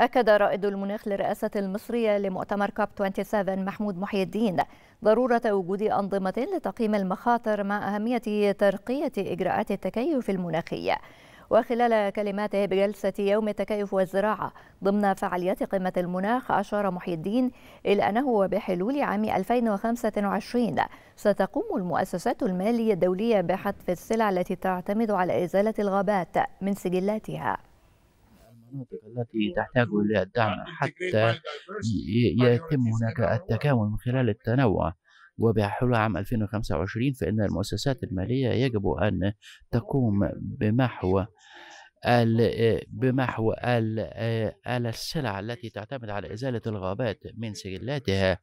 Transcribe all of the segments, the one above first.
أكد رائد المناخ للرئاسة المصرية لمؤتمر كاب 27 محمود محي الدين ضرورة وجود أنظمة لتقييم المخاطر مع أهمية ترقية إجراءات التكيف المناخي وخلال كلماته بجلسة يوم التكيف والزراعة ضمن فعاليات قمة المناخ أشار محي الدين إلى أنه بحلول عام 2025 ستقوم المؤسسات المالية الدولية بحذف السلع التي تعتمد على إزالة الغابات من سجلاتها المناطق التي إيه، إيه، تحتاج إلى الدعم حتى يتم هناك التكامل من خلال التنوع وبحلول عام 2025 فإن المؤسسات المالية يجب أن تقوم بمحو بمحو السلع التي تعتمد على إزالة الغابات من سجلاتها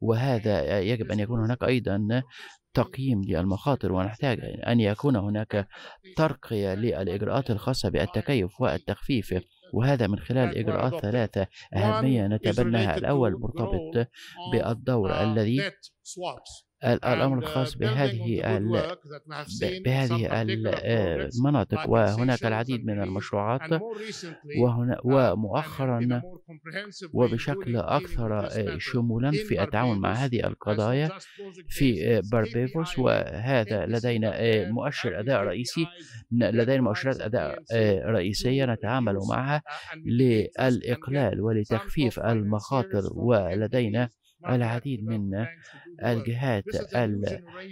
وهذا يجب أن يكون هناك أيضا تقييم للمخاطر ونحتاج أن يكون هناك ترقية للإجراءات الخاصة بالتكيف والتخفيف وهذا من خلال أيوة، إجراءات ثلاثة أهمية نتبناها الأول مرتبط بالدور الذي الأمر uh, الخاص بهذه بهذه المناطق آه، وهناك العديد من المشروعات وهنا uh, ومؤخرا وبشكل أكثر آه، شمولا في التعامل مع هذه القضايا في باربيفوس آه، وهذا لدينا مؤشر أداء رئيسي لدينا مؤشرات أداء رئيسية نتعامل معها uh, للإقلال ولتخفيف المخاطر ولدينا العديد من الجهات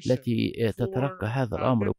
التي تترقى هذا الأمر